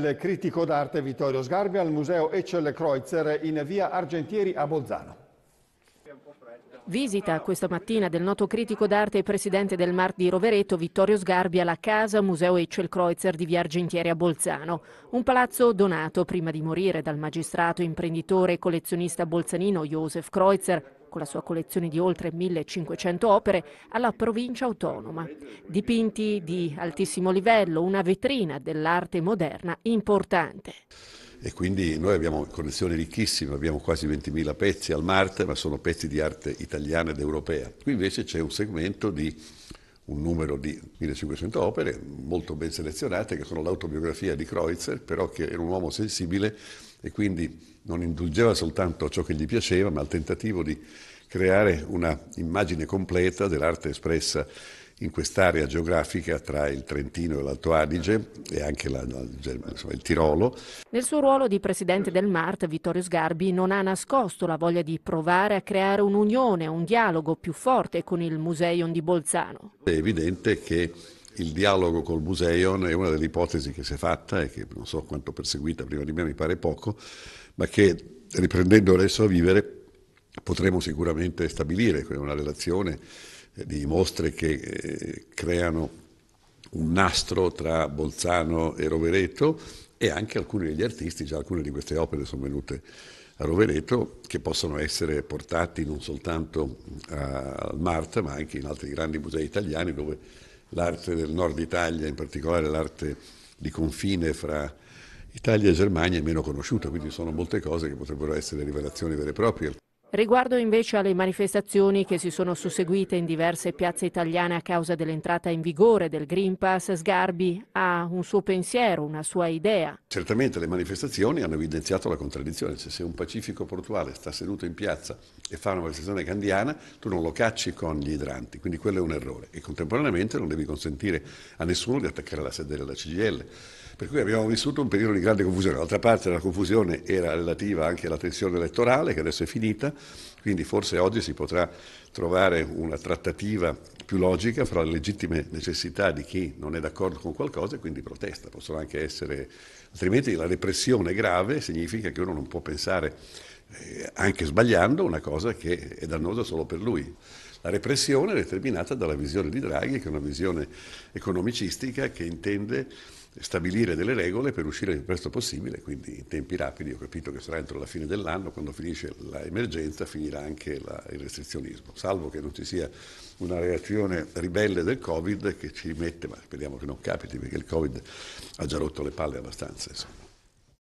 del critico d'arte Vittorio Sgarbi al museo Kreutzer in via Argentieri a Bolzano. Visita questa mattina del noto critico d'arte e presidente del MART di Rovereto Vittorio Sgarbi alla casa Museo Eccelkreuzer di Via Argentieri a Bolzano, un palazzo donato prima di morire dal magistrato, imprenditore e collezionista bolzanino Josef Kreuzer con la sua collezione di oltre 1500 opere, alla provincia autonoma. Dipinti di altissimo livello, una vetrina dell'arte moderna importante e quindi noi abbiamo collezioni ricchissime, abbiamo quasi 20.000 pezzi al Marte, ma sono pezzi di arte italiana ed europea. Qui invece c'è un segmento di un numero di 1500 opere molto ben selezionate che sono l'autobiografia di Kreutzer, però che era un uomo sensibile e quindi non indulgeva soltanto a ciò che gli piaceva, ma al tentativo di creare una immagine completa dell'arte espressa in quest'area geografica tra il Trentino e l'Alto Adige e anche la, insomma, il Tirolo. Nel suo ruolo di presidente del MART, Vittorio Sgarbi non ha nascosto la voglia di provare a creare un'unione, un dialogo più forte con il Museion di Bolzano. È evidente che il dialogo col Museion è una delle ipotesi che si è fatta e che non so quanto perseguita prima di me, mi pare poco, ma che riprendendo adesso a vivere potremo sicuramente stabilire una relazione eh, di mostre che eh, creano un nastro tra Bolzano e Rovereto e anche alcuni degli artisti, già alcune di queste opere sono venute a Rovereto, che possono essere portati non soltanto mm, al Mart, ma anche in altri grandi musei italiani dove l'arte del nord Italia, in particolare l'arte di confine fra Italia e Germania, è meno conosciuta, quindi sono molte cose che potrebbero essere rivelazioni vere e proprie. Riguardo invece alle manifestazioni che si sono susseguite in diverse piazze italiane a causa dell'entrata in vigore del Green Pass, Sgarbi ha un suo pensiero, una sua idea. Certamente le manifestazioni hanno evidenziato la contraddizione, cioè, se un pacifico portuale sta seduto in piazza e fa una manifestazione candiana, tu non lo cacci con gli idranti, quindi quello è un errore e contemporaneamente non devi consentire a nessuno di attaccare la sede della CGL. Per cui abbiamo vissuto un periodo di grande confusione, d'altra parte la confusione era relativa anche alla tensione elettorale che adesso è finita, quindi forse oggi si potrà trovare una trattativa più logica fra le legittime necessità di chi non è d'accordo con qualcosa e quindi protesta. Possono anche essere, altrimenti la repressione grave significa che uno non può pensare, eh, anche sbagliando, una cosa che è dannosa solo per lui. La repressione è determinata dalla visione di Draghi, che è una visione economicistica che intende stabilire delle regole per uscire il più presto possibile, quindi in tempi rapidi ho capito che sarà entro la fine dell'anno, quando finisce l'emergenza finirà anche la, il restrizionismo, salvo che non ci sia una reazione ribelle del Covid che ci mette, ma speriamo che non capiti perché il Covid ha già rotto le palle abbastanza. Insomma.